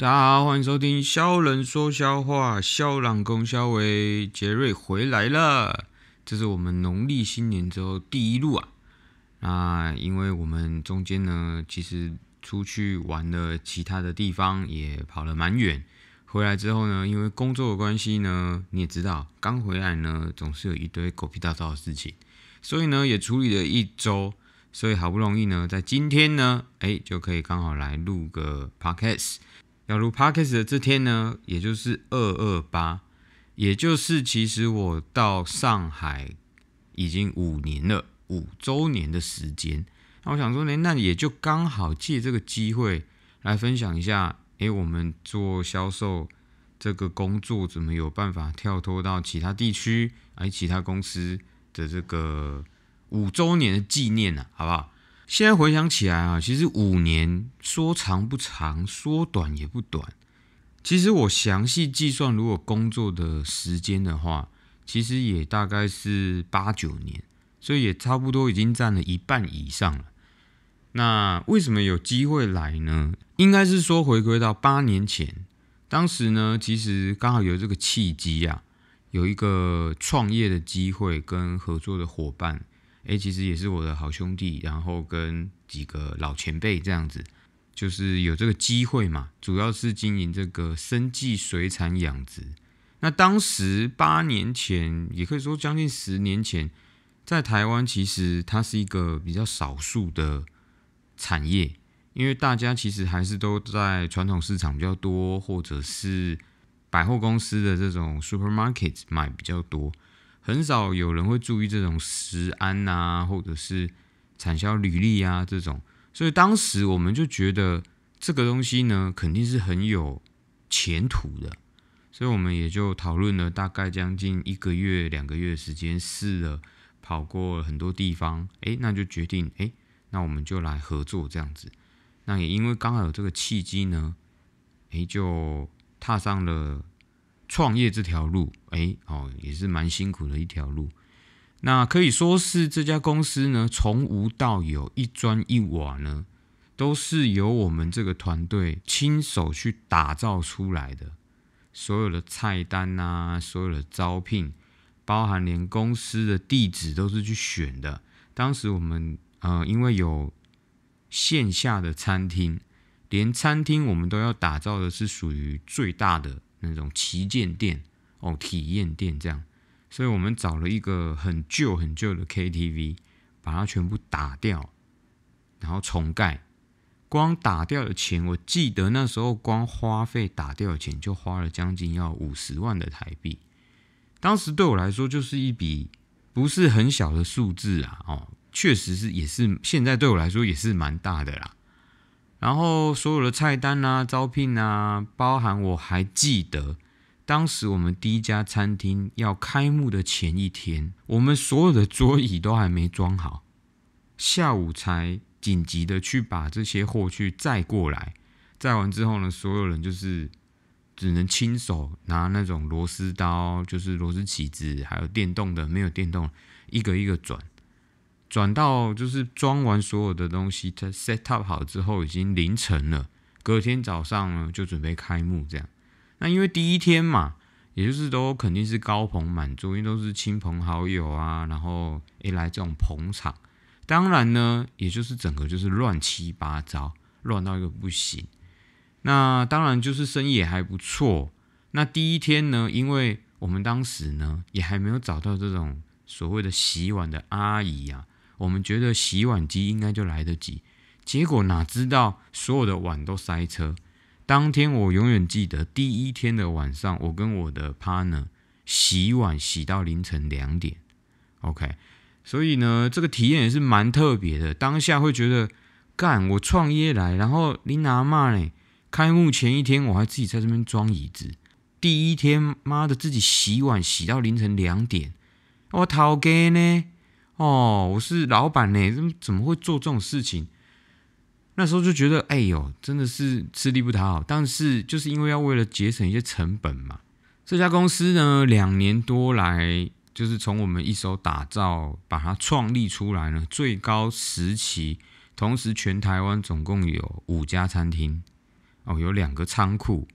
大家好，欢迎收听《肖人说笑话》，肖朗公、肖维杰瑞回来了。这是我们农历新年之后第一录啊。那因为我们中间呢，其实出去玩了其他的地方，也跑了蛮远。回来之后呢，因为工作的关系呢，你也知道，刚回来呢，总是有一堆狗屁大招的事情，所以呢，也处理了一周。所以好不容易呢，在今天呢，哎，就可以刚好来录个 podcast。假如 podcast 的这天呢，也就是二二八，也就是其实我到上海已经五年了，五周年的时间。那我想说呢，那也就刚好借这个机会来分享一下，诶，我们做销售这个工作怎么有办法跳脱到其他地区，哎，其他公司的这个五周年的纪念呢，好不好？现在回想起来啊，其实五年说长不长，说短也不短。其实我详细计算，如果工作的时间的话，其实也大概是八九年，所以也差不多已经占了一半以上了。那为什么有机会来呢？应该是说回归到八年前，当时呢，其实刚好有这个契机啊，有一个创业的机会跟合作的伙伴。诶，其实也是我的好兄弟，然后跟几个老前辈这样子，就是有这个机会嘛，主要是经营这个生计水产养殖。那当时八年前，也可以说将近十年前，在台湾其实它是一个比较少数的产业，因为大家其实还是都在传统市场比较多，或者是百货公司的这种 supermarket 买比较多。很少有人会注意这种食安啊，或者是产销履历啊这种，所以当时我们就觉得这个东西呢，肯定是很有前途的，所以我们也就讨论了大概将近一个月、两个月的时间，试了跑过很多地方，诶，那就决定诶，那我们就来合作这样子。那也因为刚好有这个契机呢，诶，就踏上了。创业这条路，哎，哦，也是蛮辛苦的一条路。那可以说是这家公司呢，从无到有，一砖一瓦呢，都是由我们这个团队亲手去打造出来的。所有的菜单啊，所有的招聘，包含连公司的地址都是去选的。当时我们，呃，因为有线下的餐厅，连餐厅我们都要打造的是属于最大的。那种旗舰店哦，体验店这样，所以我们找了一个很旧很旧的 KTV，把它全部打掉，然后重盖。光打掉的钱，我记得那时候光花费打掉的钱就花了将近要五十万的台币。当时对我来说就是一笔不是很小的数字啊，哦，确实是也是现在对我来说也是蛮大的啦。然后所有的菜单啊、招聘啊，包含我还记得，当时我们第一家餐厅要开幕的前一天，我们所有的桌椅都还没装好，下午才紧急的去把这些货去载过来。载完之后呢，所有人就是只能亲手拿那种螺丝刀，就是螺丝起子，还有电动的没有电动，一个一个转。转到就是装完所有的东西，它 set up 好之后，已经凌晨了。隔天早上呢，就准备开幕这样。那因为第一天嘛，也就是都肯定是高朋满座，因为都是亲朋好友啊，然后一来这种捧场。当然呢，也就是整个就是乱七八糟，乱到一个不行。那当然就是生意也还不错。那第一天呢，因为我们当时呢，也还没有找到这种所谓的洗碗的阿姨啊。我们觉得洗碗机应该就来得及，结果哪知道所有的碗都塞车。当天我永远记得第一天的晚上，我跟我的 partner 洗碗洗到凌晨两点。OK，所以呢，这个体验也是蛮特别的。当下会觉得干，我创业来，然后你拿嘛嘞？开幕前一天我还自己在这边装椅子，第一天妈的自己洗碗洗到凌晨两点，我头给呢？哦，我是老板呢，怎么怎么会做这种事情？那时候就觉得，哎呦，真的是吃力不讨好。但是就是因为要为了节省一些成本嘛。这家公司呢，两年多来，就是从我们一手打造，把它创立出来呢，最高时期，同时全台湾总共有五家餐厅，哦，有两个仓库，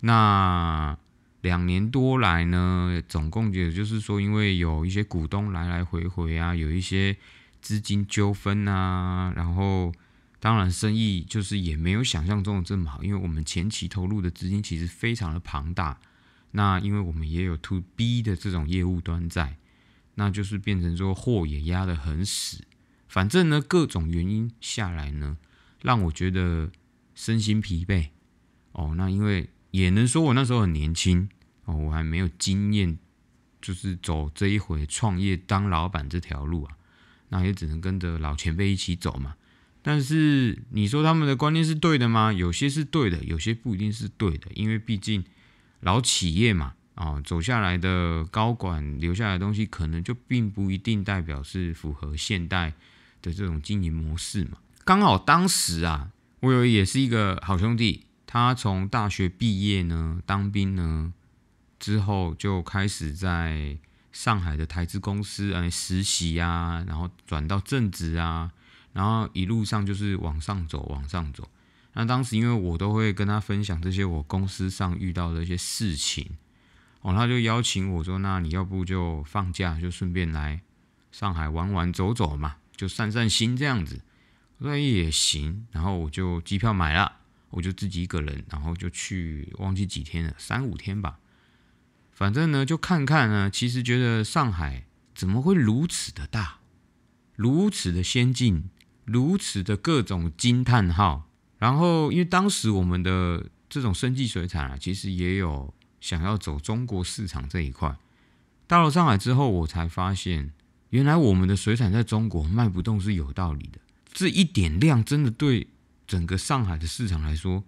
那。两年多来呢，总共也就是说，因为有一些股东来来回回啊，有一些资金纠纷啊，然后当然生意就是也没有想象中的这么好，因为我们前期投入的资金其实非常的庞大。那因为我们也有 To B 的这种业务端在，那就是变成说货也压得很死。反正呢，各种原因下来呢，让我觉得身心疲惫。哦，那因为也能说我那时候很年轻。哦，我还没有经验，就是走这一回创业当老板这条路啊，那也只能跟着老前辈一起走嘛。但是你说他们的观念是对的吗？有些是对的，有些不一定是对的，因为毕竟老企业嘛，啊，走下来的高管留下来的东西，可能就并不一定代表是符合现代的这种经营模式嘛。刚好当时啊，我有也是一个好兄弟，他从大学毕业呢，当兵呢。之后就开始在上海的台资公司哎实习啊，然后转到正职啊，然后一路上就是往上走，往上走。那当时因为我都会跟他分享这些我公司上遇到的一些事情哦，他就邀请我说：“那你要不就放假就顺便来上海玩玩走走嘛，就散散心这样子。”我说也行，然后我就机票买了，我就自己一个人，然后就去忘记几天了，三五天吧。反正呢，就看看呢。其实觉得上海怎么会如此的大，如此的先进，如此的各种惊叹号。然后，因为当时我们的这种生计水产啊，其实也有想要走中国市场这一块。到了上海之后，我才发现，原来我们的水产在中国卖不动是有道理的。这一点量真的对整个上海的市场来说，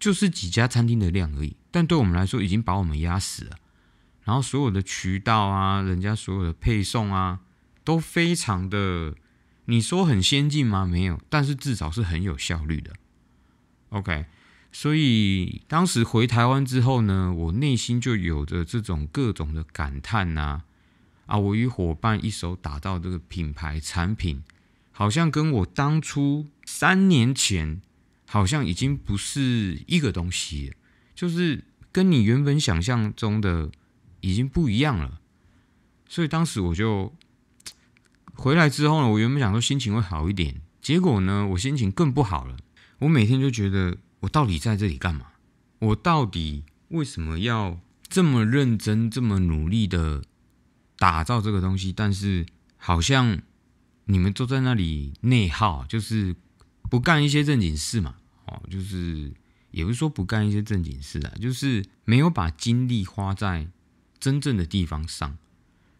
就是几家餐厅的量而已。但对我们来说，已经把我们压死了。然后所有的渠道啊，人家所有的配送啊，都非常的，你说很先进吗？没有，但是至少是很有效率的。OK，所以当时回台湾之后呢，我内心就有着这种各种的感叹啊，啊，我与伙伴一手打造这个品牌产品，好像跟我当初三年前好像已经不是一个东西，就是跟你原本想象中的。已经不一样了，所以当时我就回来之后呢，我原本想说心情会好一点，结果呢，我心情更不好了。我每天就觉得，我到底在这里干嘛？我到底为什么要这么认真、这么努力的打造这个东西？但是好像你们都在那里内耗，就是不干一些正经事嘛。哦，就是也不是说不干一些正经事啊，就是没有把精力花在。真正的地方上，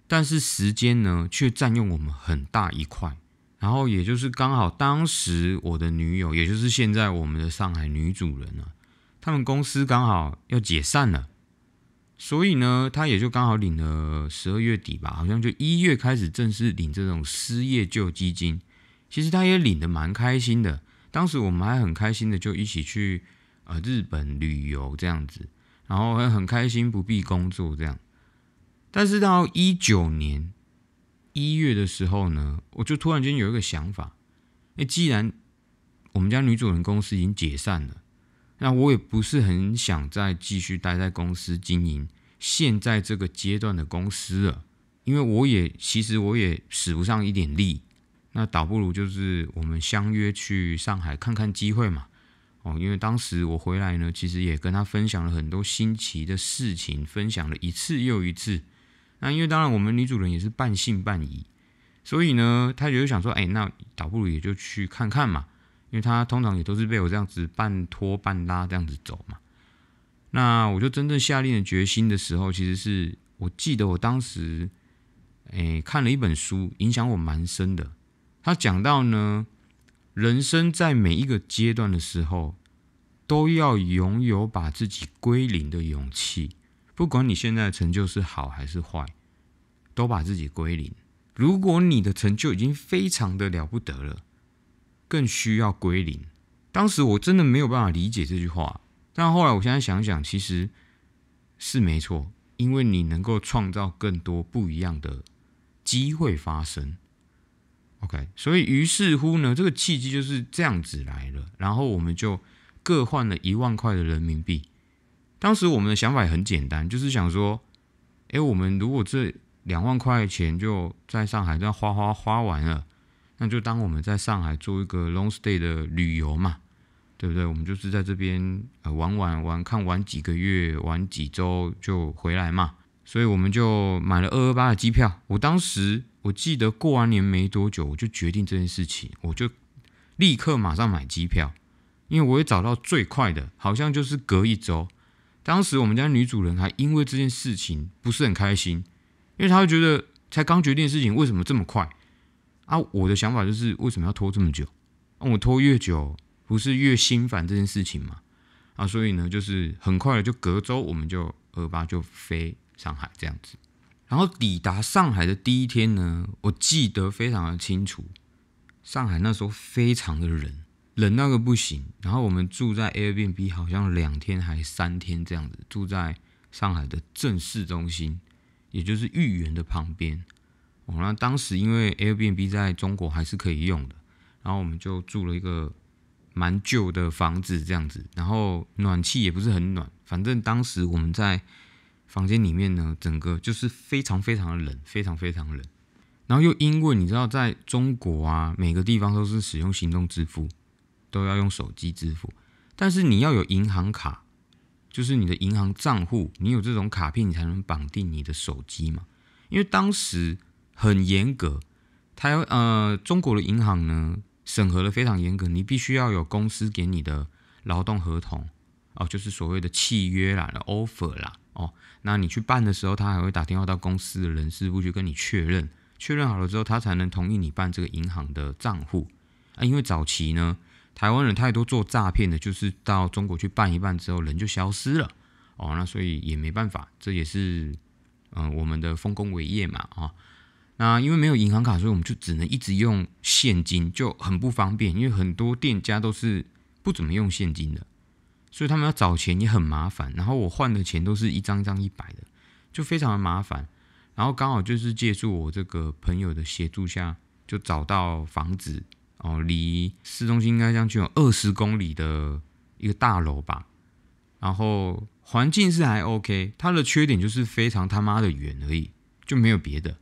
但是时间呢却占用我们很大一块。然后也就是刚好当时我的女友，也就是现在我们的上海女主人呢，他们公司刚好要解散了，所以呢她也就刚好领了十二月底吧，好像就一月开始正式领这种失业救济金。其实她也领的蛮开心的，当时我们还很开心的就一起去呃日本旅游这样子，然后还很开心不必工作这样。但是到一九年一月的时候呢，我就突然间有一个想法，哎，既然我们家女主人公公司已经解散了，那我也不是很想再继续待在公司经营现在这个阶段的公司了，因为我也其实我也使不上一点力，那倒不如就是我们相约去上海看看机会嘛。哦，因为当时我回来呢，其实也跟他分享了很多新奇的事情，分享了一次又一次。那因为当然，我们女主人也是半信半疑，所以呢，她就想说：“哎，那倒不如也就去看看嘛。”，因为她通常也都是被我这样子半拖半拉这样子走嘛。那我就真正下定了决心的时候，其实是我记得我当时，哎，看了一本书，影响我蛮深的。他讲到呢，人生在每一个阶段的时候，都要拥有把自己归零的勇气。不管你现在的成就是好还是坏，都把自己归零。如果你的成就已经非常的了不得了，更需要归零。当时我真的没有办法理解这句话，但后来我现在想想，其实是没错，因为你能够创造更多不一样的机会发生。OK，所以于是乎呢，这个契机就是这样子来了。然后我们就各换了一万块的人民币。当时我们的想法很简单，就是想说，哎，我们如果这两万块钱就在上海这样花花花完了，那就当我们在上海做一个 long stay 的旅游嘛，对不对？我们就是在这边玩玩玩，看玩几个月，玩几周就回来嘛。所以我们就买了二二八的机票。我当时我记得过完年没多久，我就决定这件事情，我就立刻马上买机票，因为我也找到最快的，好像就是隔一周。当时我们家女主人还因为这件事情不是很开心，因为她会觉得才刚决定事情，为什么这么快？啊，我的想法就是为什么要拖这么久？我拖越久，不是越心烦这件事情吗？啊，所以呢，就是很快就隔周我们就二八就飞上海这样子。然后抵达上海的第一天呢，我记得非常的清楚，上海那时候非常的冷。冷那个不行，然后我们住在 Airbnb，好像两天还三天这样子，住在上海的正市中心，也就是豫园的旁边。哦，那当时因为 Airbnb 在中国还是可以用的，然后我们就住了一个蛮旧的房子这样子，然后暖气也不是很暖，反正当时我们在房间里面呢，整个就是非常非常的冷，非常非常冷。然后又因为你知道，在中国啊，每个地方都是使用行动支付。都要用手机支付，但是你要有银行卡，就是你的银行账户，你有这种卡片你才能绑定你的手机嘛。因为当时很严格，台呃中国的银行呢审核的非常严格，你必须要有公司给你的劳动合同哦，就是所谓的契约啦、offer 啦哦。那你去办的时候，他还会打电话到公司的人事部去跟你确认，确认好了之后，他才能同意你办这个银行的账户啊。因为早期呢。台湾人太多做诈骗的，就是到中国去办一办之后，人就消失了哦。那所以也没办法，这也是嗯我们的丰功伟业嘛啊。那因为没有银行卡，所以我们就只能一直用现金，就很不方便。因为很多店家都是不怎么用现金的，所以他们要找钱也很麻烦。然后我换的钱都是一张一张一百的，就非常的麻烦。然后刚好就是借助我这个朋友的协助下，就找到房子。哦，离市中心应该将近有二十公里的一个大楼吧。然后环境是还 OK，它的缺点就是非常他妈的远而已，就没有别的。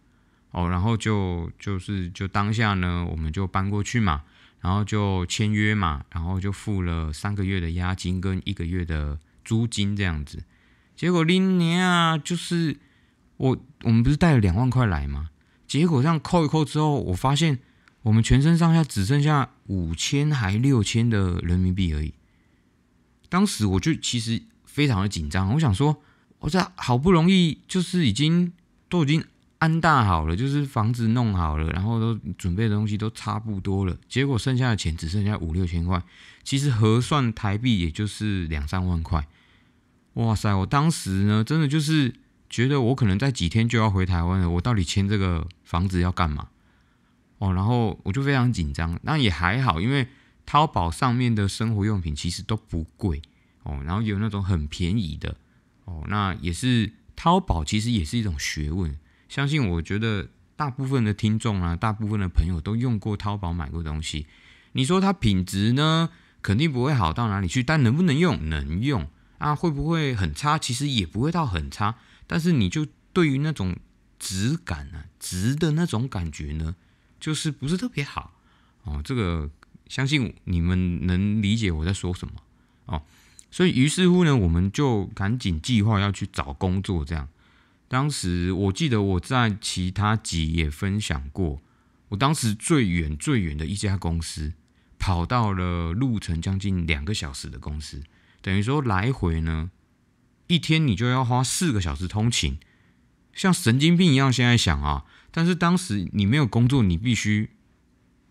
哦，然后就就是就当下呢，我们就搬过去嘛，然后就签约嘛，然后就付了三个月的押金跟一个月的租金这样子。结果拎年啊，就是我我们不是带了两万块来吗？结果这样扣一扣之后，我发现。我们全身上下只剩下五千还六千的人民币而已。当时我就其实非常的紧张，我想说，我这好不容易就是已经都已经安大好了，就是房子弄好了，然后都准备的东西都差不多了，结果剩下的钱只剩下五六千块，其实核算台币也就是两三万块。哇塞！我当时呢，真的就是觉得我可能在几天就要回台湾了，我到底签这个房子要干嘛？哦，然后我就非常紧张，那也还好，因为淘宝上面的生活用品其实都不贵哦，然后有那种很便宜的哦，那也是淘宝，其实也是一种学问。相信我觉得大部分的听众啊，大部分的朋友都用过淘宝买过东西。你说它品质呢，肯定不会好到哪里去，但能不能用，能用啊？会不会很差？其实也不会到很差，但是你就对于那种质感啊、值的那种感觉呢？就是不是特别好哦，这个相信你们能理解我在说什么哦。所以于是乎呢，我们就赶紧计划要去找工作。这样，当时我记得我在其他集也分享过，我当时最远最远的一家公司，跑到了路程将近两个小时的公司，等于说来回呢，一天你就要花四个小时通勤。像神经病一样，现在想啊！但是当时你没有工作，你必须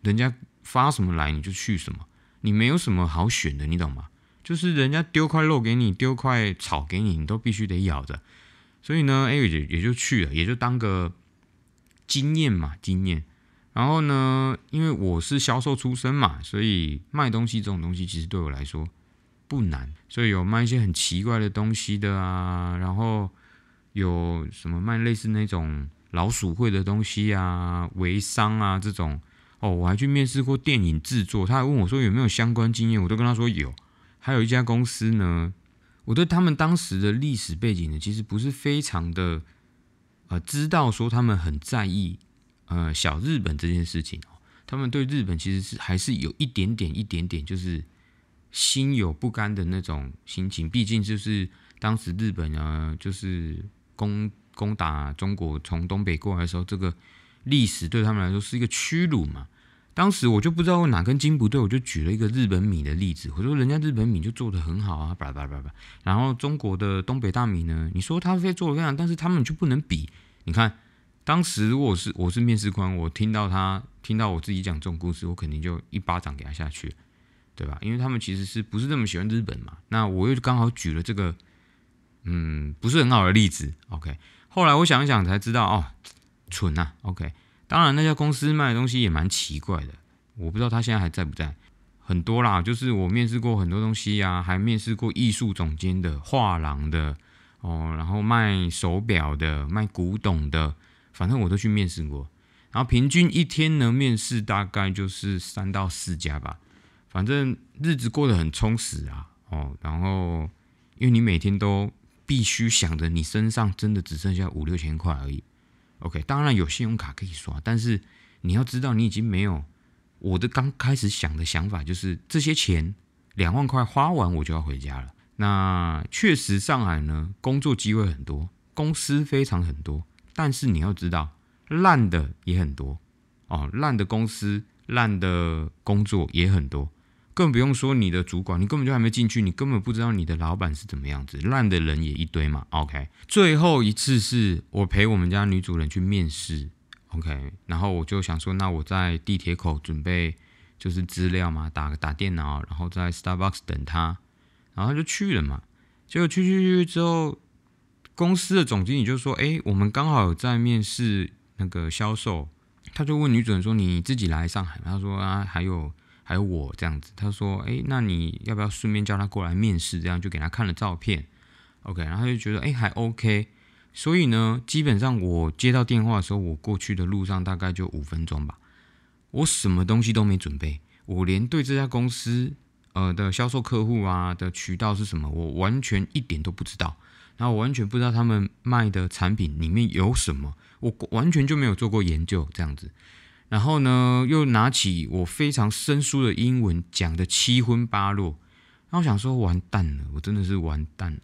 人家发什么来你就去什么，你没有什么好选的，你懂吗？就是人家丢块肉给你，丢块草给你，你都必须得咬着。所以呢，哎，也也就去了，也就当个经验嘛，经验。然后呢，因为我是销售出身嘛，所以卖东西这种东西其实对我来说不难，所以有卖一些很奇怪的东西的啊，然后。有什么卖类似那种老鼠会的东西啊，微商啊这种哦，我还去面试过电影制作，他还问我说有没有相关经验，我都跟他说有。还有一家公司呢，我对他们当时的历史背景呢，其实不是非常的呃知道说他们很在意呃小日本这件事情哦，他们对日本其实是还是有一点点一点点，就是心有不甘的那种心情，毕竟就是当时日本啊，就是。攻攻打中国从东北过来的时候，这个历史对他们来说是一个屈辱嘛？当时我就不知道哪根筋不对，我就举了一个日本米的例子，我说人家日本米就做的很好啊，叭叭叭叭，然后中国的东北大米呢，你说他非做的非常，但是他们就不能比。你看，当时如果是我是面试官，我听到他听到我自己讲这种故事，我肯定就一巴掌给他下去，对吧？因为他们其实是不是那么喜欢日本嘛？那我又刚好举了这个。嗯，不是很好的例子。OK，后来我想一想才知道哦，蠢呐。OK，当然那家公司卖的东西也蛮奇怪的，我不知道他现在还在不在。很多啦，就是我面试过很多东西啊，还面试过艺术总监的画廊的哦，然后卖手表的、卖古董的，反正我都去面试过。然后平均一天能面试大概就是三到四家吧，反正日子过得很充实啊。哦，然后因为你每天都。必须想着你身上真的只剩下五六千块而已。OK，当然有信用卡可以刷，但是你要知道你已经没有。我的刚开始想的想法就是这些钱两万块花完我就要回家了。那确实上海呢工作机会很多，公司非常很多，但是你要知道烂的也很多哦，烂的公司、烂的工作也很多。更不用说你的主管，你根本就还没进去，你根本不知道你的老板是怎么样子，烂的人也一堆嘛。OK，最后一次是我陪我们家女主人去面试，OK，然后我就想说，那我在地铁口准备就是资料嘛，打打电脑，然后在 Starbucks 等她，然后就去了嘛。结果去去去之后，公司的总经理就说：“哎，我们刚好在面试那个销售。”他就问女主人说：“你自己来上海？”他说：“啊，还有。”还有我这样子，他说：“哎，那你要不要顺便叫他过来面试？这样就给他看了照片，OK。然后他就觉得，哎，还 OK。所以呢，基本上我接到电话的时候，我过去的路上大概就五分钟吧。我什么东西都没准备，我连对这家公司呃的销售客户啊的渠道是什么，我完全一点都不知道。然后我完全不知道他们卖的产品里面有什么，我完全就没有做过研究这样子。”然后呢，又拿起我非常生疏的英文讲的七荤八落，然后想说完蛋了，我真的是完蛋。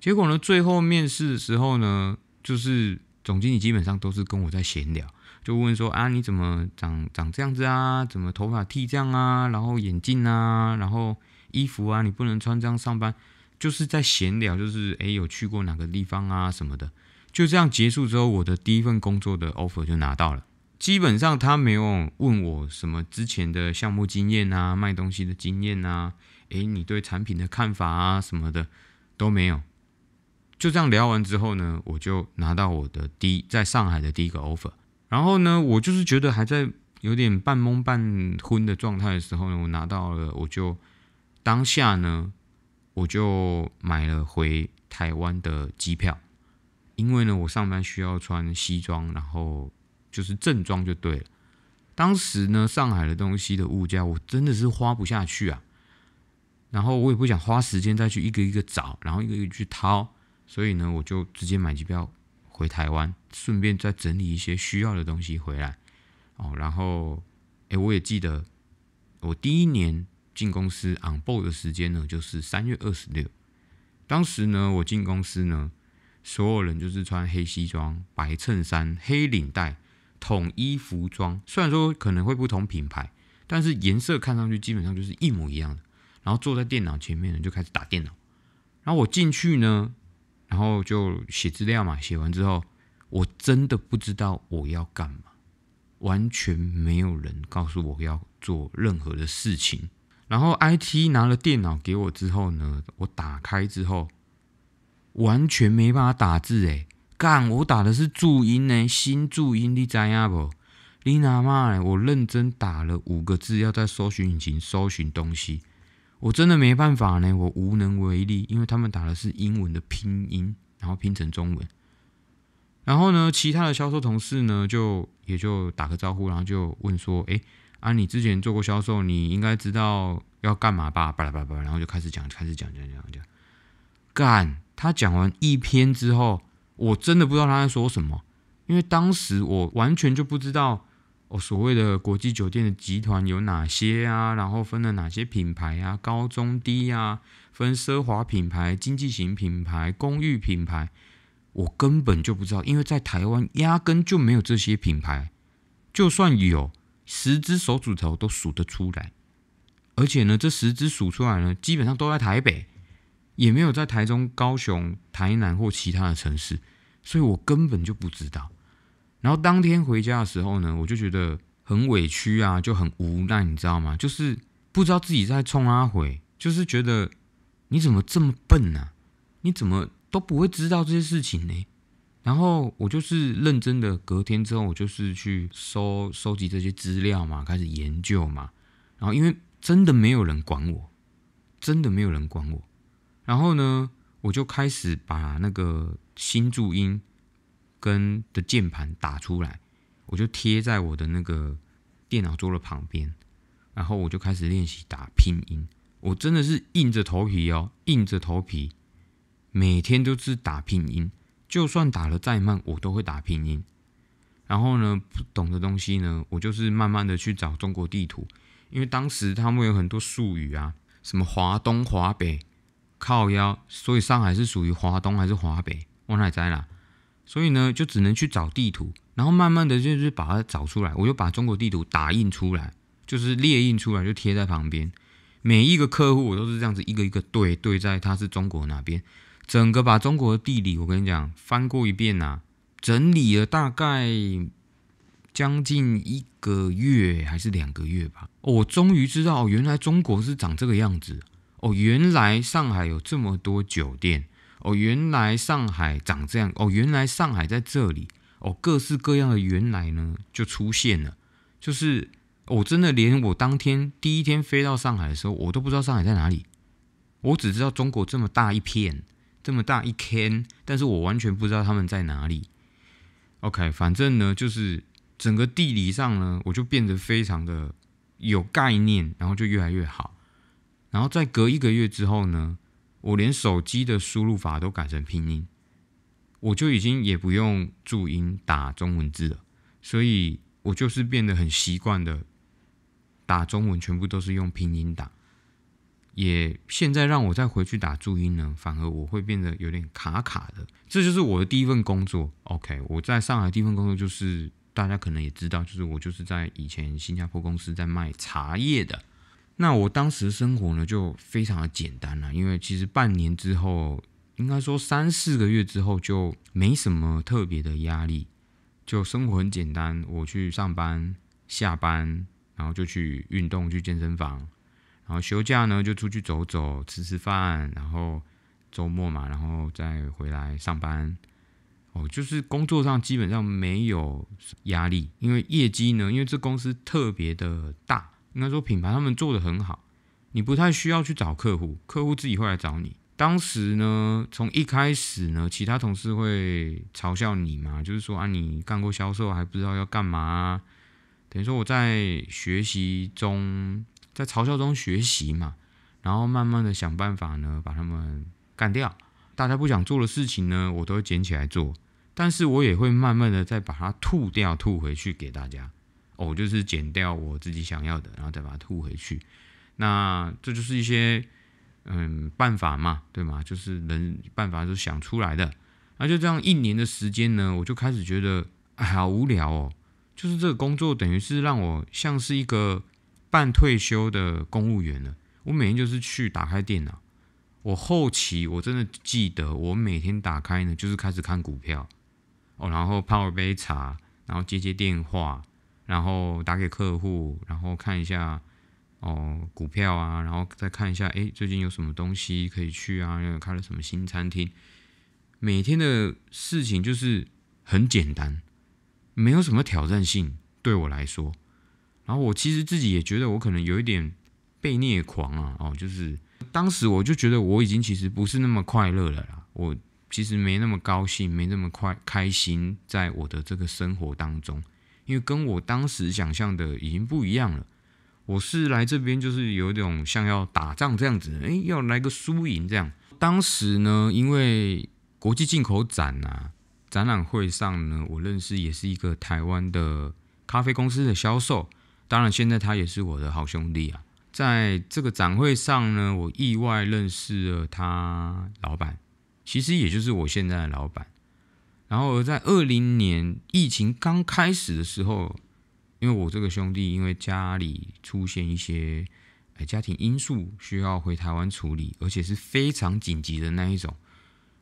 结果呢，最后面试的时候呢，就是总经理基本上都是跟我在闲聊，就问说啊，你怎么长长这样子啊？怎么头发剃这样啊？然后眼镜啊，然后衣服啊，你不能穿这样上班，就是在闲聊，就是哎，有去过哪个地方啊什么的。就这样结束之后，我的第一份工作的 offer 就拿到了。基本上他没有问我什么之前的项目经验啊、卖东西的经验啊、诶，你对产品的看法啊什么的都没有。就这样聊完之后呢，我就拿到我的第一在上海的第一个 offer。然后呢，我就是觉得还在有点半懵半昏的状态的时候呢，我拿到了，我就当下呢，我就买了回台湾的机票，因为呢，我上班需要穿西装，然后。就是正装就对了。当时呢，上海的东西的物价，我真的是花不下去啊。然后我也不想花时间再去一个一个找，然后一个一个去掏，所以呢，我就直接买机票回台湾，顺便再整理一些需要的东西回来。哦，然后，哎，我也记得我第一年进公司 on board 的时间呢，就是三月二十六。当时呢，我进公司呢，所有人就是穿黑西装、白衬衫、黑领带。统一服装，虽然说可能会不同品牌，但是颜色看上去基本上就是一模一样的。然后坐在电脑前面呢，就开始打电脑。然后我进去呢，然后就写资料嘛。写完之后，我真的不知道我要干嘛，完全没有人告诉我要做任何的事情。然后 IT 拿了电脑给我之后呢，我打开之后，完全没办法打字哎。干！我打的是注音呢，新注音你知影不？你那妈我认真打了五个字，要在搜寻引擎搜寻东西，我真的没办法呢，我无能为力，因为他们打的是英文的拼音，然后拼成中文。然后呢，其他的销售同事呢，就也就打个招呼，然后就问说：“哎，啊，你之前做过销售，你应该知道要干嘛吧？”巴拉巴拉，然后就开始讲，开始讲讲讲讲。干！他讲完一篇之后。我真的不知道他在说什么，因为当时我完全就不知道哦所谓的国际酒店的集团有哪些啊，然后分了哪些品牌啊，高中低啊，分奢华品牌、经济型品牌、公寓品牌，我根本就不知道，因为在台湾压根就没有这些品牌，就算有，十只手指头都数得出来，而且呢，这十只数出来呢，基本上都在台北。也没有在台中、高雄、台南或其他的城市，所以我根本就不知道。然后当天回家的时候呢，我就觉得很委屈啊，就很无奈，你知道吗？就是不知道自己在冲阿回，就是觉得你怎么这么笨呢？你怎么都不会知道这些事情呢？然后我就是认真的，隔天之后我就是去收收集这些资料嘛，开始研究嘛。然后因为真的没有人管我，真的没有人管我。然后呢，我就开始把那个新注音跟的键盘打出来，我就贴在我的那个电脑桌的旁边。然后我就开始练习打拼音，我真的是硬着头皮哦，硬着头皮，每天都是打拼音，就算打的再慢，我都会打拼音。然后呢，不懂的东西呢，我就是慢慢的去找中国地图，因为当时他们有很多术语啊，什么华东、华北。靠腰，所以上海是属于华东还是华北？我哪在哪？所以呢，就只能去找地图，然后慢慢的，就是把它找出来。我就把中国地图打印出来，就是列印出来，就贴在旁边。每一个客户，我都是这样子一个一个对对，在他是中国哪边？整个把中国的地理，我跟你讲，翻过一遍呐，整理了大概将近一个月还是两个月吧，我终于知道，原来中国是长这个样子。哦，原来上海有这么多酒店哦，原来上海长这样哦，原来上海在这里哦，各式各样的原来呢就出现了，就是我真的连我当天第一天飞到上海的时候，我都不知道上海在哪里，我只知道中国这么大一片，这么大一 can，但是我完全不知道他们在哪里。OK，反正呢，就是整个地理上呢，我就变得非常的有概念，然后就越来越好。然后在隔一个月之后呢，我连手机的输入法都改成拼音，我就已经也不用注音打中文字了，所以我就是变得很习惯的打中文，全部都是用拼音打。也现在让我再回去打注音呢，反而我会变得有点卡卡的。这就是我的第一份工作。OK，我在上海第一份工作就是大家可能也知道，就是我就是在以前新加坡公司在卖茶叶的。那我当时生活呢就非常的简单了，因为其实半年之后，应该说三四个月之后就没什么特别的压力，就生活很简单。我去上班，下班，然后就去运动，去健身房，然后休假呢就出去走走，吃吃饭，然后周末嘛，然后再回来上班。哦，就是工作上基本上没有压力，因为业绩呢，因为这公司特别的大。应该说，品牌他们做的很好，你不太需要去找客户，客户自己会来找你。当时呢，从一开始呢，其他同事会嘲笑你嘛，就是说啊，你干过销售还不知道要干嘛？等于说我在学习中，在嘲笑中学习嘛，然后慢慢的想办法呢，把他们干掉。大家不想做的事情呢，我都会捡起来做，但是我也会慢慢的再把它吐掉，吐回去给大家。哦，就是减掉我自己想要的，然后再把它吐回去。那这就是一些嗯办法嘛，对吗？就是人办法是想出来的。那就这样一年的时间呢，我就开始觉得好无聊哦。就是这个工作等于是让我像是一个半退休的公务员了。我每天就是去打开电脑，我后期我真的记得我每天打开呢，就是开始看股票哦，然后泡一杯茶，然后接接电话。然后打给客户，然后看一下哦股票啊，然后再看一下哎最近有什么东西可以去啊，又开了什么新餐厅。每天的事情就是很简单，没有什么挑战性对我来说。然后我其实自己也觉得我可能有一点被虐狂啊哦，就是当时我就觉得我已经其实不是那么快乐了啦，我其实没那么高兴，没那么快开心，在我的这个生活当中。因为跟我当时想象的已经不一样了，我是来这边就是有一种像要打仗这样子，诶，要来个输赢这样。当时呢，因为国际进口展啊，展览会上呢，我认识也是一个台湾的咖啡公司的销售，当然现在他也是我的好兄弟啊。在这个展会上呢，我意外认识了他老板，其实也就是我现在的老板。然后在二零年疫情刚开始的时候，因为我这个兄弟因为家里出现一些哎家庭因素需要回台湾处理，而且是非常紧急的那一种，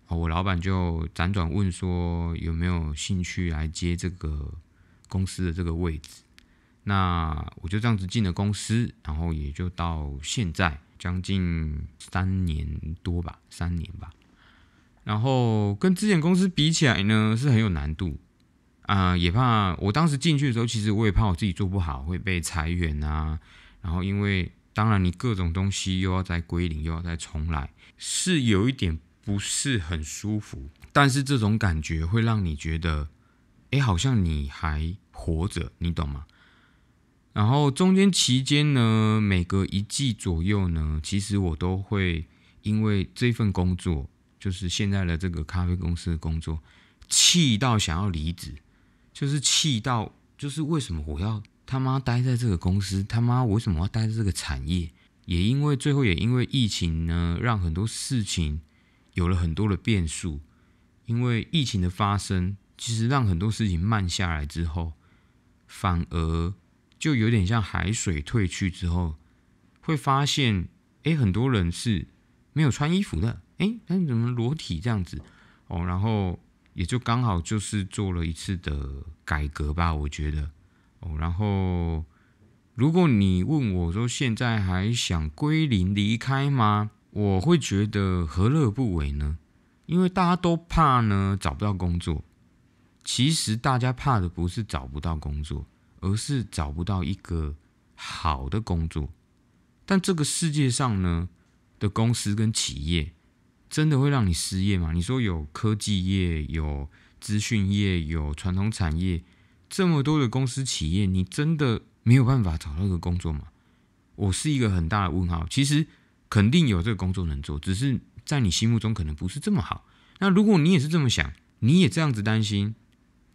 我老板就辗转问说有没有兴趣来接这个公司的这个位置，那我就这样子进了公司，然后也就到现在将近三年多吧，三年吧。然后跟之前公司比起来呢，是很有难度啊，也怕我当时进去的时候，其实我也怕我自己做不好会被裁员啊。然后因为当然你各种东西又要再归零，又要再重来，是有一点不是很舒服。但是这种感觉会让你觉得，哎，好像你还活着，你懂吗？然后中间期间呢，每隔一季左右呢，其实我都会因为这份工作。就是现在的这个咖啡公司的工作，气到想要离职，就是气到，就是为什么我要他妈待在这个公司，他妈为什么要待在这个产业？也因为最后也因为疫情呢，让很多事情有了很多的变数。因为疫情的发生，其实让很多事情慢下来之后，反而就有点像海水退去之后，会发现，诶，很多人是没有穿衣服的。哎，那怎么裸体这样子？哦，然后也就刚好就是做了一次的改革吧，我觉得。哦，然后如果你问我说现在还想归零离开吗？我会觉得何乐不为呢？因为大家都怕呢找不到工作，其实大家怕的不是找不到工作，而是找不到一个好的工作。但这个世界上呢的公司跟企业。真的会让你失业吗？你说有科技业、有资讯业、有传统产业，这么多的公司企业，你真的没有办法找到一个工作吗？我是一个很大的问号。其实肯定有这个工作能做，只是在你心目中可能不是这么好。那如果你也是这么想，你也这样子担心，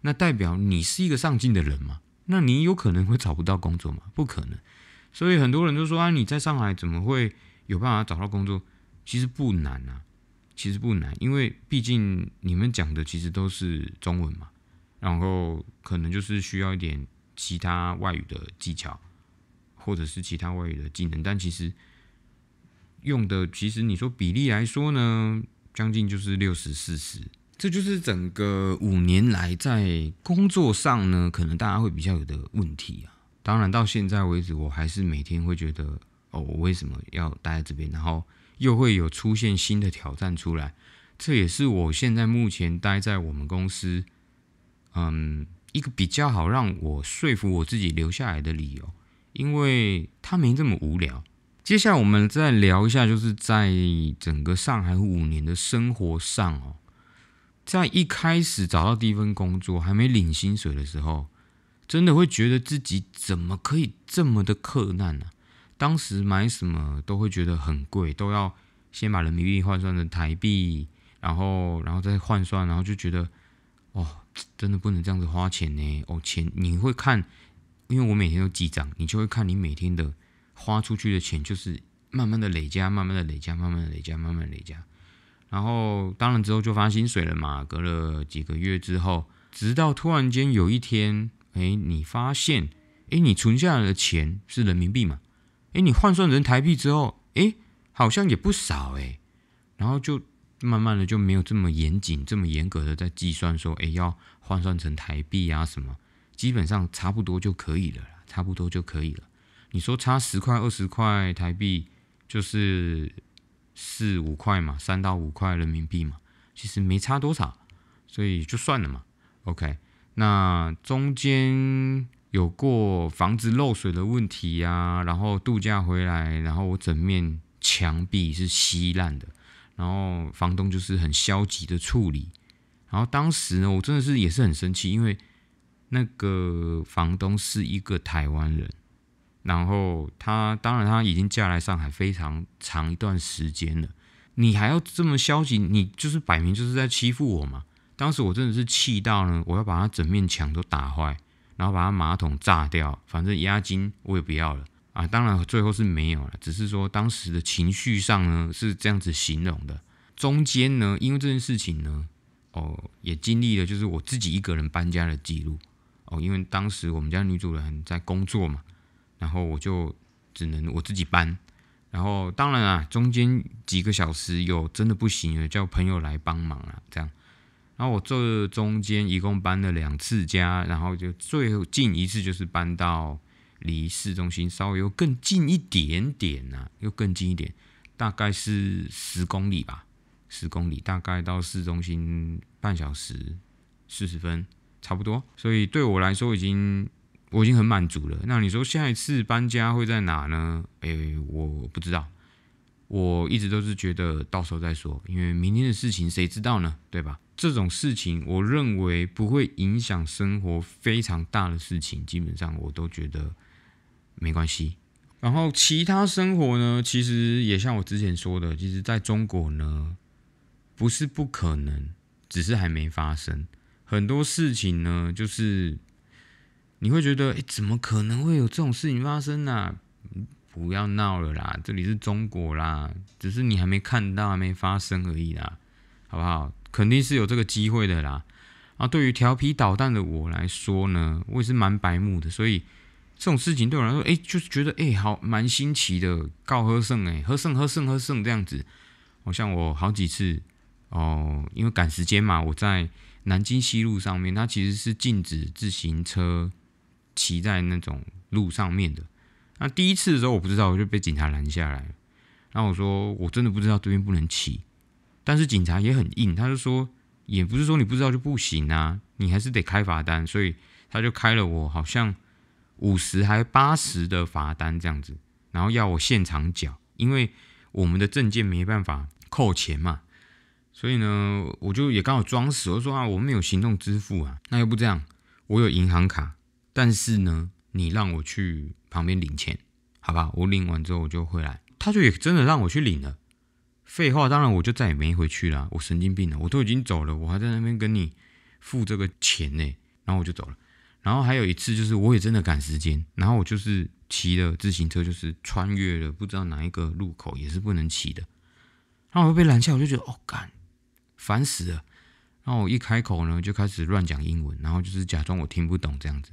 那代表你是一个上进的人吗？那你有可能会找不到工作吗？不可能。所以很多人都说，啊，你在上海怎么会有办法找到工作？其实不难啊。其实不难，因为毕竟你们讲的其实都是中文嘛，然后可能就是需要一点其他外语的技巧，或者是其他外语的技能。但其实用的，其实你说比例来说呢，将近就是六十四十。这就是整个五年来在工作上呢，可能大家会比较有的问题啊。当然到现在为止，我还是每天会觉得哦，我为什么要待在这边？然后。又会有出现新的挑战出来，这也是我现在目前待在我们公司，嗯，一个比较好让我说服我自己留下来的理由，因为他没这么无聊。接下来我们再聊一下，就是在整个上海五年的生活上哦，在一开始找到第一份工作还没领薪水的时候，真的会觉得自己怎么可以这么的困难呢？当时买什么都会觉得很贵，都要先把人民币换算成台币，然后，然后再换算，然后就觉得哦，真的不能这样子花钱呢。哦，钱你会看，因为我每天都记账，你就会看你每天的花出去的钱，就是慢慢的累加，慢慢的累加，慢慢的累加，慢慢累加。然后当然之后就发薪水了嘛，隔了几个月之后，直到突然间有一天，哎，你发现，哎，你存下来的钱是人民币嘛？哎，你换算成台币之后，哎，好像也不少哎。然后就慢慢的就没有这么严谨、这么严格的在计算，说哎要换算成台币啊什么，基本上差不多就可以了，差不多就可以了。你说差十块、二十块台币，就是四五块嘛，三到五块人民币嘛，其实没差多少，所以就算了嘛。OK，那中间。有过房子漏水的问题呀，然后度假回来，然后我整面墙壁是稀烂的，然后房东就是很消极的处理，然后当时呢，我真的是也是很生气，因为那个房东是一个台湾人，然后他当然他已经嫁来上海非常长一段时间了，你还要这么消极，你就是摆明就是在欺负我嘛。当时我真的是气到呢，我要把他整面墙都打坏。然后把他马桶炸掉，反正押金我也不要了啊！当然最后是没有了，只是说当时的情绪上呢是这样子形容的。中间呢，因为这件事情呢，哦，也经历了就是我自己一个人搬家的记录哦，因为当时我们家女主人在工作嘛，然后我就只能我自己搬。然后当然啊，中间几个小时有真的不行了，叫朋友来帮忙啊，这样。那我这中间一共搬了两次家，然后就最近一次就是搬到离市中心稍微又更近一点点呢，又更近一点，大概是十公里吧，十公里大概到市中心半小时四十分差不多，所以对我来说已经我已经很满足了。那你说下一次搬家会在哪呢？诶，我不知道。我一直都是觉得到时候再说，因为明天的事情谁知道呢？对吧？这种事情，我认为不会影响生活非常大的事情，基本上我都觉得没关系。然后其他生活呢，其实也像我之前说的，其实在中国呢，不是不可能，只是还没发生。很多事情呢，就是你会觉得，诶，怎么可能会有这种事情发生呢？不要闹了啦，这里是中国啦，只是你还没看到，还没发生而已啦，好不好？肯定是有这个机会的啦。啊，对于调皮捣蛋的我来说呢，我也是蛮白目的，所以这种事情对我来说，哎，就是觉得哎，好蛮新奇的。告喝胜哎，喝胜喝胜喝胜这样子，好像我好几次哦，因为赶时间嘛，我在南京西路上面，它其实是禁止自行车骑在那种路上面的。那第一次的时候，我不知道，我就被警察拦下来。然后我说：“我真的不知道，对面不能骑。”但是警察也很硬，他就说：“也不是说你不知道就不行啊，你还是得开罚单。”所以他就开了我好像五十还八十的罚单这样子，然后要我现场缴，因为我们的证件没办法扣钱嘛。所以呢，我就也刚好装死，我说：“啊，我没有行动支付啊。”那又不这样，我有银行卡，但是呢，你让我去。旁边领钱，好吧，我领完之后我就回来，他就也真的让我去领了。废话，当然我就再也没回去了。我神经病了，我都已经走了，我还在那边跟你付这个钱呢。然后我就走了。然后还有一次就是我也真的赶时间，然后我就是骑了自行车，就是穿越了不知道哪一个路口也是不能骑的。然后我被拦下，我就觉得哦干，烦死了。然后我一开口呢就开始乱讲英文，然后就是假装我听不懂这样子。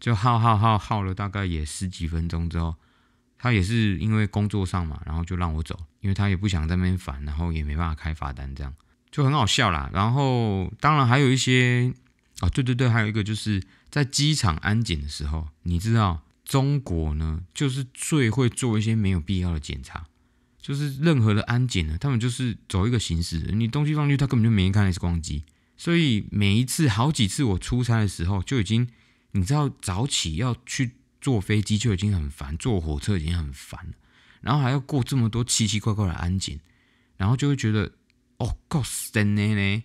就耗耗耗耗了大概也十几分钟之后，他也是因为工作上嘛，然后就让我走，因为他也不想在那边烦，然后也没办法开罚单，这样就很好笑啦。然后当然还有一些啊，对对对，还有一个就是在机场安检的时候，你知道中国呢就是最会做一些没有必要的检查，就是任何的安检呢，他们就是走一个形式，你东西放进去，他根本就没看一次光机，所以每一次好几次我出差的时候就已经。你知道早起要去坐飞机就已经很烦，坐火车已经很烦了，然后还要过这么多奇奇怪怪的安检，然后就会觉得，哦，God，呢。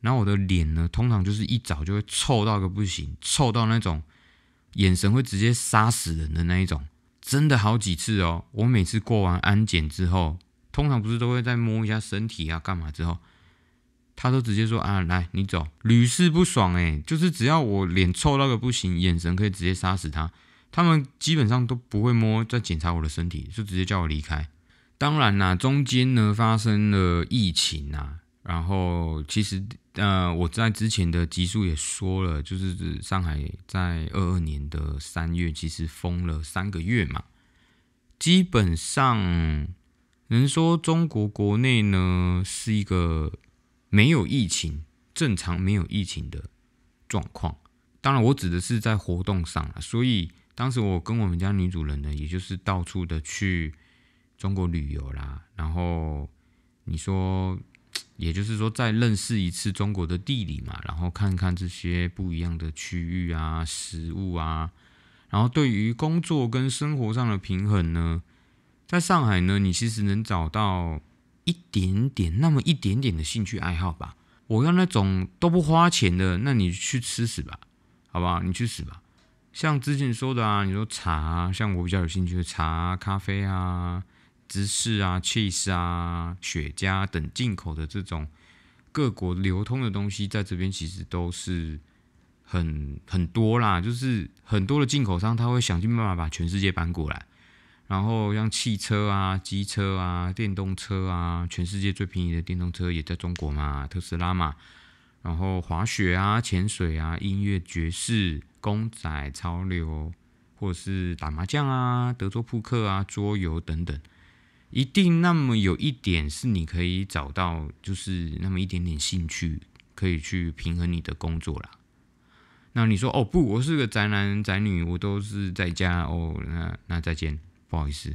然后我的脸呢，通常就是一早就会臭到个不行，臭到那种眼神会直接杀死人的那一种。真的好几次哦，我每次过完安检之后，通常不是都会再摸一下身体啊，干嘛之后。他都直接说啊，来你走，屡试不爽哎，就是只要我脸臭到个不行，眼神可以直接杀死他。他们基本上都不会摸，在检查我的身体，就直接叫我离开。当然啦，中间呢发生了疫情啊，然后其实呃，我在之前的集数也说了，就是上海在二二年的三月其实封了三个月嘛，基本上能说中国国内呢是一个。没有疫情，正常没有疫情的状况，当然我指的是在活动上啊。所以当时我跟我们家女主人呢，也就是到处的去中国旅游啦。然后你说，也就是说再认识一次中国的地理嘛，然后看看这些不一样的区域啊、食物啊。然后对于工作跟生活上的平衡呢，在上海呢，你其实能找到。一点点，那么一点点的兴趣爱好吧。我要那种都不花钱的，那你去吃屎吧，好不好？你去死吧。像之前说的啊，你说茶，像我比较有兴趣的茶、咖啡啊、芝士啊、cheese 啊、雪茄等进口的这种各国流通的东西，在这边其实都是很很多啦，就是很多的进口商他会想尽办法把全世界搬过来。然后像汽车啊、机车啊、电动车啊，全世界最便宜的电动车也在中国嘛，特斯拉嘛。然后滑雪啊、潜水啊、音乐爵士、公仔潮流，或者是打麻将啊、德州扑克啊、桌游等等，一定那么有一点是你可以找到，就是那么一点点兴趣，可以去平衡你的工作啦。那你说哦不，我是个宅男宅女，我都是在家哦，那那再见。不好意思，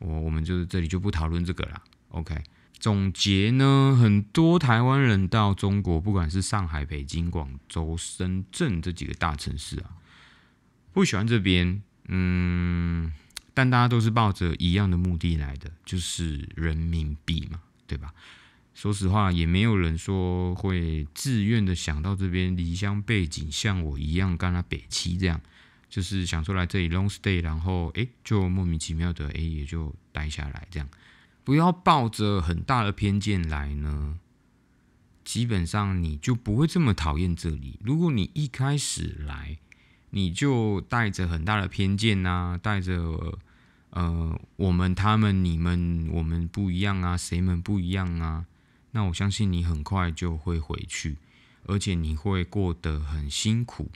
我我们就是这里就不讨论这个了。OK，总结呢，很多台湾人到中国，不管是上海、北京、广州、深圳这几个大城市啊，不喜欢这边，嗯，但大家都是抱着一样的目的来的，就是人民币嘛，对吧？说实话，也没有人说会自愿的想到这边，离乡背景像我一样，干了北七这样。就是想说来这里 long stay，然后诶，就莫名其妙的诶，也就待下来这样。不要抱着很大的偏见来呢，基本上你就不会这么讨厌这里。如果你一开始来，你就带着很大的偏见呐，带着呃我们、他们、你们、我们不一样啊，谁们不一样啊？那我相信你很快就会回去，而且你会过得很辛苦。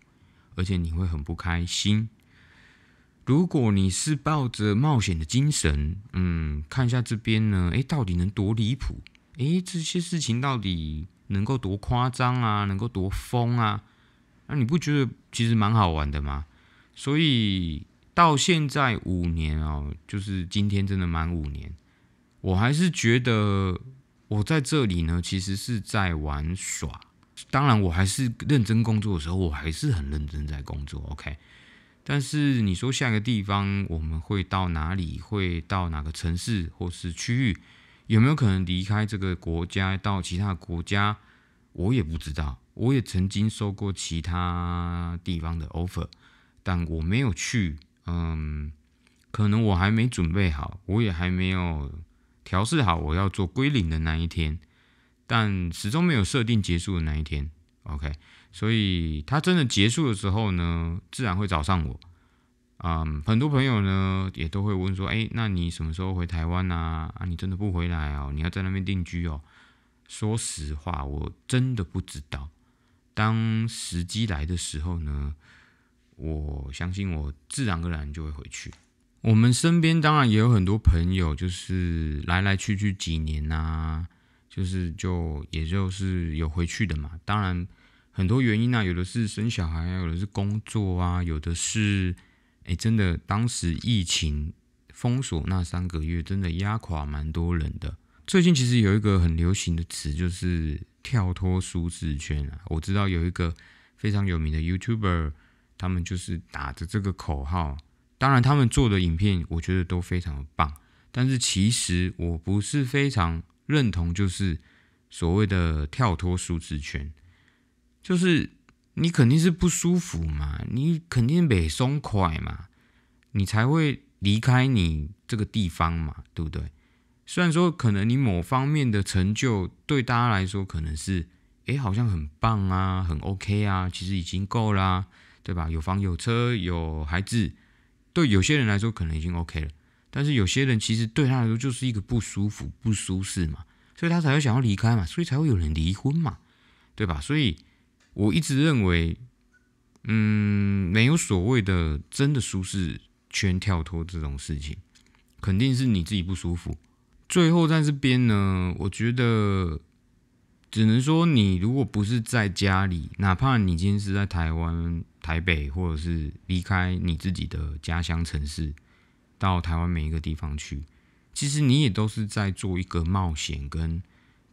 而且你会很不开心。如果你是抱着冒险的精神，嗯，看一下这边呢，诶，到底能多离谱？诶，这些事情到底能够多夸张啊？能够多疯啊？那你不觉得其实蛮好玩的吗？所以到现在五年哦，就是今天真的满五年，我还是觉得我在这里呢，其实是在玩耍。当然，我还是认真工作的时候，我还是很认真在工作，OK。但是你说下一个地方我们会到哪里？会到哪个城市或是区域？有没有可能离开这个国家到其他国家？我也不知道。我也曾经收过其他地方的 offer，但我没有去。嗯，可能我还没准备好，我也还没有调试好我要做归零的那一天。但始终没有设定结束的那一天，OK，所以它真的结束的时候呢，自然会找上我。嗯，很多朋友呢也都会问说，哎，那你什么时候回台湾啊？啊，你真的不回来哦？你要在那边定居哦？说实话，我真的不知道。当时机来的时候呢，我相信我自然而然就会回去。我们身边当然也有很多朋友，就是来来去去几年啊。就是就也就是有回去的嘛，当然很多原因呢，有的是生小孩，有的是工作啊，有的是哎，真的当时疫情封锁那三个月，真的压垮蛮多人的。最近其实有一个很流行的词就是“跳脱舒适圈”啊，我知道有一个非常有名的 YouTuber，他们就是打着这个口号，当然他们做的影片我觉得都非常的棒，但是其实我不是非常。认同就是所谓的跳脱舒适圈，就是你肯定是不舒服嘛，你肯定得松快嘛，你才会离开你这个地方嘛，对不对？虽然说可能你某方面的成就对大家来说可能是，诶，好像很棒啊，很 OK 啊，其实已经够啦，对吧？有房有车有孩子，对有些人来说可能已经 OK 了。但是有些人其实对他来说就是一个不舒服、不舒适嘛，所以他才会想要离开嘛，所以才会有人离婚嘛，对吧？所以我一直认为，嗯，没有所谓的真的舒适圈跳脱这种事情，肯定是你自己不舒服。最后在这边呢，我觉得只能说你如果不是在家里，哪怕你今天是在台湾、台北，或者是离开你自己的家乡城市。到台湾每一个地方去，其实你也都是在做一个冒险，跟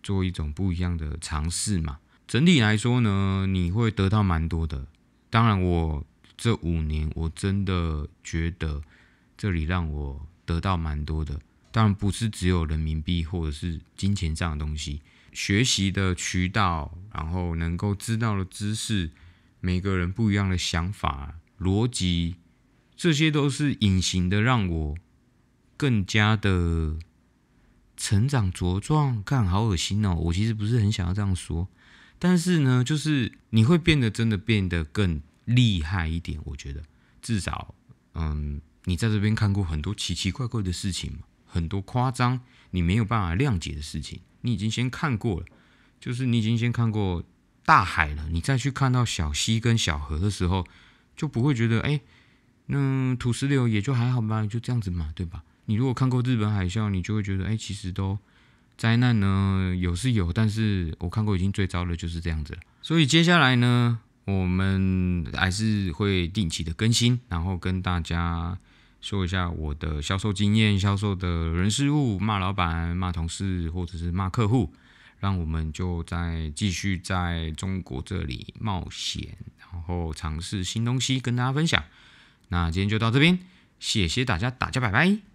做一种不一样的尝试嘛。整体来说呢，你会得到蛮多的。当然，我这五年我真的觉得这里让我得到蛮多的。当然，不是只有人民币或者是金钱这样的东西，学习的渠道，然后能够知道的知识，每个人不一样的想法、逻辑。这些都是隐形的，让我更加的成长茁壮。看好恶心哦！我其实不是很想要这样说，但是呢，就是你会变得真的变得更厉害一点。我觉得至少，嗯，你在这边看过很多奇奇怪怪的事情，很多夸张你没有办法谅解的事情，你已经先看过了。就是你已经先看过大海了，你再去看到小溪跟小河的时候，就不会觉得哎。那土石流也就还好吧，就这样子嘛，对吧？你如果看过日本海啸，你就会觉得，哎，其实都灾难呢，有是有，但是我看过已经最糟的就是这样子了。所以接下来呢，我们还是会定期的更新，然后跟大家说一下我的销售经验、销售的人事物、骂老板、骂同事或者是骂客户，让我们就在继续在中国这里冒险，然后尝试新东西，跟大家分享。那今天就到这边，谢谢大家，大家拜拜。